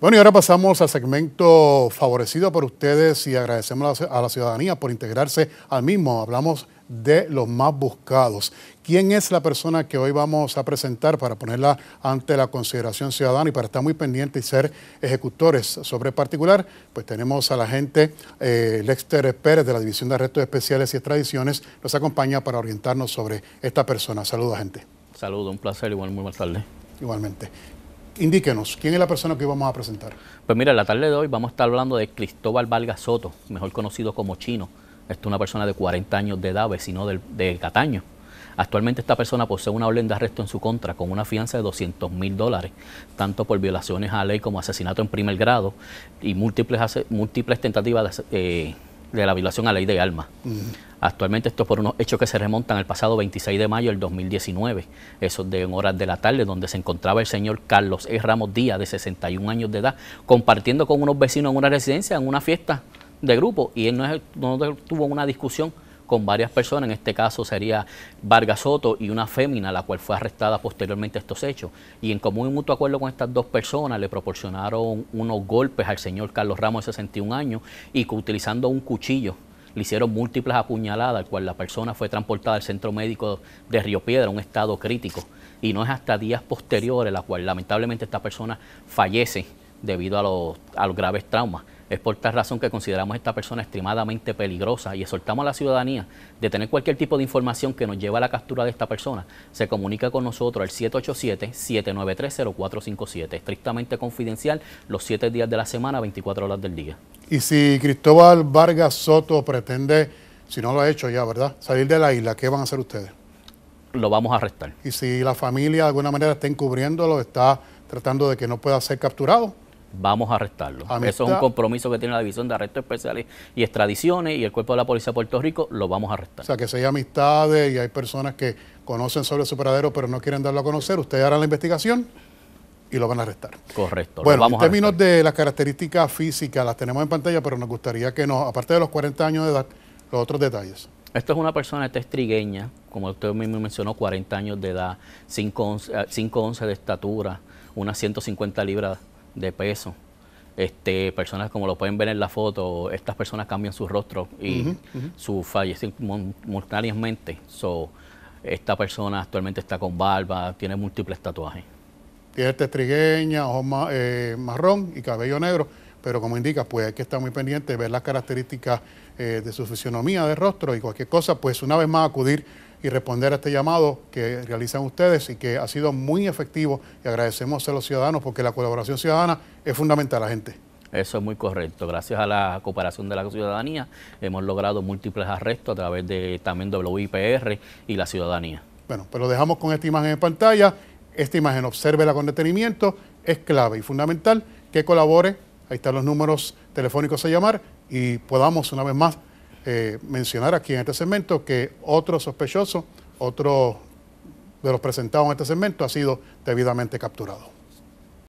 Bueno, y ahora pasamos al segmento favorecido por ustedes y agradecemos a la ciudadanía por integrarse al mismo. Hablamos de los más buscados. ¿Quién es la persona que hoy vamos a presentar para ponerla ante la consideración ciudadana y para estar muy pendiente y ser ejecutores sobre particular? Pues tenemos a la gente eh, Lexter Pérez de la División de Arrestos Especiales y Extradiciones, nos acompaña para orientarnos sobre esta persona. Saludos, gente. Saludos, un placer, igual muy buenas tardes. Igualmente indíquenos, ¿quién es la persona que vamos a presentar? Pues mira, la tarde de hoy vamos a estar hablando de Cristóbal Vargas Soto, mejor conocido como Chino. Esta es una persona de 40 años de edad, vecino de Cataño. Actualmente esta persona posee una orden de arresto en su contra con una fianza de 200 mil dólares, tanto por violaciones a la ley como asesinato en primer grado y múltiples, múltiples tentativas eh, de, la violación a la ley de armas. Actualmente esto es por unos hechos que se remontan al pasado 26 de mayo del 2019, eso de en horas de la tarde, donde se encontraba el señor Carlos e. Ramos Díaz, de 61 años de edad, compartiendo con unos vecinos en una residencia, en una fiesta de grupo, y él no, tuvo una discusión con varias personas, en este caso sería Vargas Soto y una fémina, la cual fue arrestada posteriormente a estos hechos. Y en común y mutuo acuerdo con estas dos personas le proporcionaron unos golpes al señor Carlos Ramos de 61 años y que utilizando un cuchillo le hicieron múltiples apuñaladas, al cual la persona fue transportada al centro médico de Río Piedra, un estado crítico. Y no es hasta días posteriores, la cual lamentablemente esta persona fallece debido a los graves traumas. Es por tal razón que consideramos a esta persona extremadamente peligrosa y exhortamos a la ciudadanía de tener cualquier tipo de información que nos lleve a la captura de esta persona. Se comunica con nosotros al 787 793 Estrictamente confidencial, los 7 días de la semana, 24 horas del día. Y si Cristóbal Vargas Soto pretende, si no lo ha hecho ya, ¿verdad?, salir de la isla, ¿qué van a hacer ustedes? Lo vamos a arrestar. Y si la familia de alguna manera está encubriéndolo, está tratando de que no pueda ser capturado, vamos a arrestarlo. Eso es un compromiso que tiene la División de Arrestos Especiales y Extradiciones y el Cuerpo de la Policía de Puerto Rico, lo vamos a arrestar. O sea, que si hay amistades y hay personas que conocen sobre su paradero pero no quieren darlo a conocer, ustedes harán la investigación y lo van a arrestar. Correcto. Bueno, vamos en términos de las características físicas, las tenemos en pantalla, pero nos gustaría que nos, aparte de los 40 años de edad, los otros detalles. Esto es una persona, de trigueña, como usted mismo mencionó, 40 años de edad, 5'11 eh, de estatura, unas 150 libras de peso. Este, personas como lo pueden ver en la foto, estas personas cambian su rostro y su fallecen simultáneamente. So, esta persona actualmente está con barba, tiene múltiples tatuajes. Tiene trigueña, ojos eh, marrón y cabello negro pero como indica, pues hay que estar muy pendiente, ver las características eh, de su fisionomía, de rostro y cualquier cosa, pues una vez más acudir y responder a este llamado que realizan ustedes y que ha sido muy efectivo y agradecemos a los ciudadanos porque la colaboración ciudadana es fundamental a la gente. Eso es muy correcto. Gracias a la cooperación de la ciudadanía hemos logrado múltiples arrestos a través de también WIPR y la ciudadanía. Bueno, pero pues, lo dejamos con esta imagen en pantalla. Esta imagen, obsérvela con detenimiento, es clave y fundamental que colabore Ahí están los números telefónicos a llamar y podamos una vez más eh, mencionar aquí en este segmento que otro sospechoso, otro de los presentados en este segmento ha sido debidamente capturado.